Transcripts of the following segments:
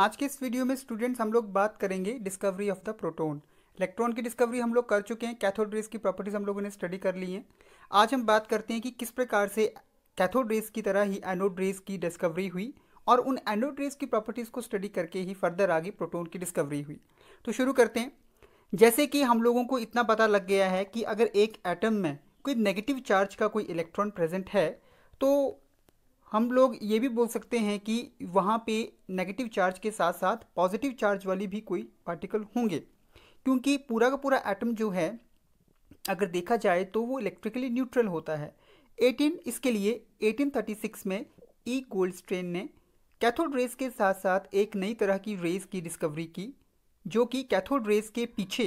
आज के इस वीडियो में स्टूडेंट्स हम लोग बात करेंगे discovery of the proton electron की डिस्कवरी हम लोग कर चुके हैं कैथोड रेस की प्रॉपर्टीज हम लोगों ने स्टडी कर ली हैं आज हम बात करते हैं कि किस प्रकार से कैथोड रेस की तरह ही एनोड रेस की डिस्कवरी हुई और उन एनोड रेस की प्रॉपर्टीज़ को स्टडी करके ही फर्दर आगे प्रोटोन की डिस्कवरी हुई तो शुरू करते हैं जैसे कि हम लोगों को इतना पता लग गया है कि अगर एक एटम में कोई नेगेटिव चार्ज का कोई इलेक्ट्रॉन प्रेजेंट है तो हम लोग ये भी बोल सकते हैं कि वहाँ पे नेगेटिव चार्ज के साथ साथ पॉजिटिव चार्ज वाली भी कोई पार्टिकल होंगे क्योंकि पूरा का पूरा एटम जो है अगर देखा जाए तो वो इलेक्ट्रिकली न्यूट्रल होता है 18 इसके लिए 1836 में ई गोल्ड स्ट्रेन ने कैथोड रेस के साथ साथ एक नई तरह की रेस की डिस्कवरी की जो कि कैथोड रेस के पीछे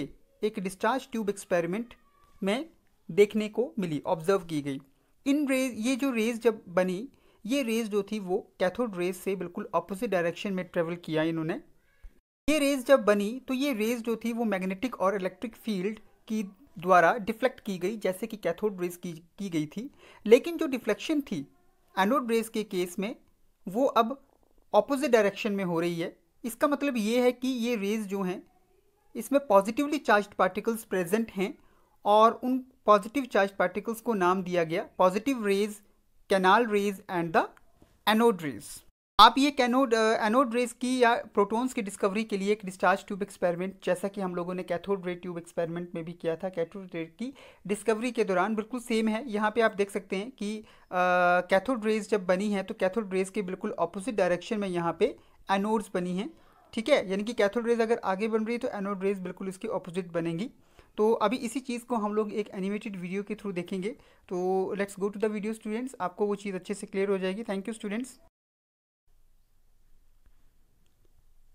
एक डिस्चार्ज ट्यूब एक्सपेरिमेंट में देखने को मिली ऑब्जर्व की गई इन रेज ये जो रेज जब बनी ये रेज़ जो थी वो कैथोड रेज से बिल्कुल अपोजिट डायरेक्शन में ट्रेवल किया इन्होंने ये रेज जब बनी तो ये रेज जो थी वो मैग्नेटिक और इलेक्ट्रिक फील्ड की द्वारा डिफ्लेक्ट की गई जैसे कि कैथोड रेज की, की गई थी लेकिन जो डिफ्लेक्शन थी एनोड रेज के केस में वो अब अपोजिट डायरेक्शन में हो रही है इसका मतलब ये है कि ये रेज जो हैं इसमें पॉजिटिवली चार्ज पार्टिकल्स प्रेजेंट हैं और उन पॉजिटिव चार्ज पार्टिकल्स को नाम दिया गया positive rays canal rays and the anode rays आप ये कैनोड एनोड रेज की या प्रोटॉन्स की डिस्कवरी के लिए एक डिस्चार्ज ट्यूब एक्सपेरिमेंट जैसा कि हम लोगों ने कैथोड रे ट्यूब एक्सपेरिमेंट में भी किया था कैथोड रे की डिस्कवरी के दौरान बिल्कुल सेम है यहाँ पे आप देख सकते हैं कि कैथोड uh, रेज जब बनी है तो कैथोड रेज के बिल्कुल अपोजिट डायरेक्शन में यहाँ पे एनोड्स बनी हैं ठीक है यानी कि कैथोड रेज अगर आगे बन रही है तो एनोड रेज बिल्कुल इसकी अपोजिट बनेंगी तो अभी इसी चीज़ को हम लोग एक एनिमेटेड वीडियो के थ्रू देखेंगे तो let's go to the video students आपको वो चीज़ अच्छे से क्लियर हो जाएगी thank you students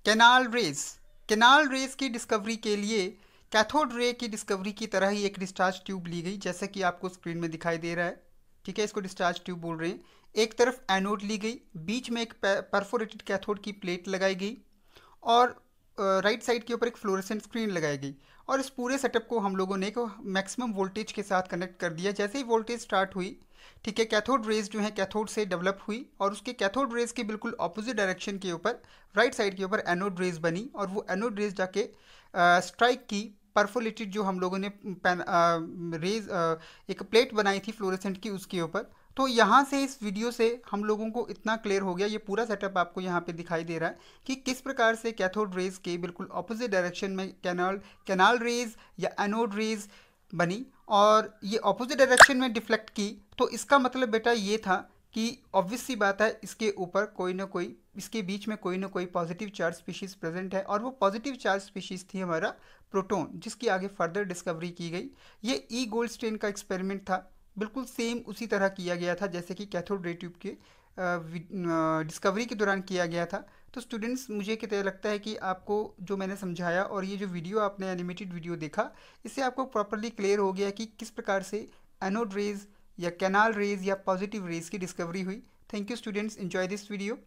canal rays canal rays की डिस्कवरी के लिए कैथोड रे की डिस्कवरी की तरह ही एक डिस्चार्ज ट्यूब ली गई जैसा कि आपको स्क्रीन में दिखाई दे रहा है ठीक है इसको डिस्चार्ज ट्यूब बोल रहे हैं एक तरफ एनोड ली गई बीच में एक परफोरेटेड कैथोड की प्लेट लगाई गई और राइट साइड के ऊपर एक फ्लोरेसेंट स्क्रीन लगाई गई और इस पूरे सेटअप को हम लोगों ने मैक्सिमम वोल्टेज के साथ कनेक्ट कर दिया जैसे ही वोल्टेज स्टार्ट हुई ठीक है कैथोड रेज जो है कैथोड से डेवलप हुई और उसके कैथोड रेज के बिल्कुल अपोजिट डायरेक्शन के ऊपर राइट साइड के ऊपर एनोड रेज बनी और वो एनोड रेज जाके स्ट्राइक की परफोलेटेड जो हम लोगों ने पेन रेज एक प्लेट बनाई थी फ्लोरेसेंट की उसके ऊपर तो यहाँ से इस वीडियो से हम लोगों को इतना क्लियर हो गया ये पूरा सेटअप आपको यहाँ पे दिखाई दे रहा है कि किस प्रकार से कैथोड रेज के बिल्कुल ऑपोजिट डायरेक्शन में कैनाल कैनाल रेज या एनोड रेज बनी और ये ऑपोजिट डायरेक्शन में डिफ्लेक्ट की तो इसका मतलब बेटा ये था कि ऑब्वियस सी बात है इसके ऊपर कोई ना कोई इसके बीच में कोई ना कोई पॉजिटिव चार्ज स्पीशीज़ प्रेजेंट है और वो पॉजिटिव चार्ज स्पीशीज़ थी हमारा प्रोटोन जिसकी आगे फर्दर डिस्कवरी की गई ये ई गोल्ड स्टेन का एक्सपेरिमेंट था बिल्कुल सेम उसी तरह किया गया था जैसे कि कैथोड रे ट्यूब के डिस्कवरी के दौरान किया गया था तो स्टूडेंट्स मुझे कितना लगता है कि आपको जो मैंने समझाया और ये जो वीडियो आपने एनिमेटेड वीडियो देखा इससे आपको प्रॉपरली क्लियर हो गया कि किस प्रकार से एनोड रेज या कैनाल रेज या पॉजिटिव रेज की डिस्कवरी हुई thank you students enjoy this video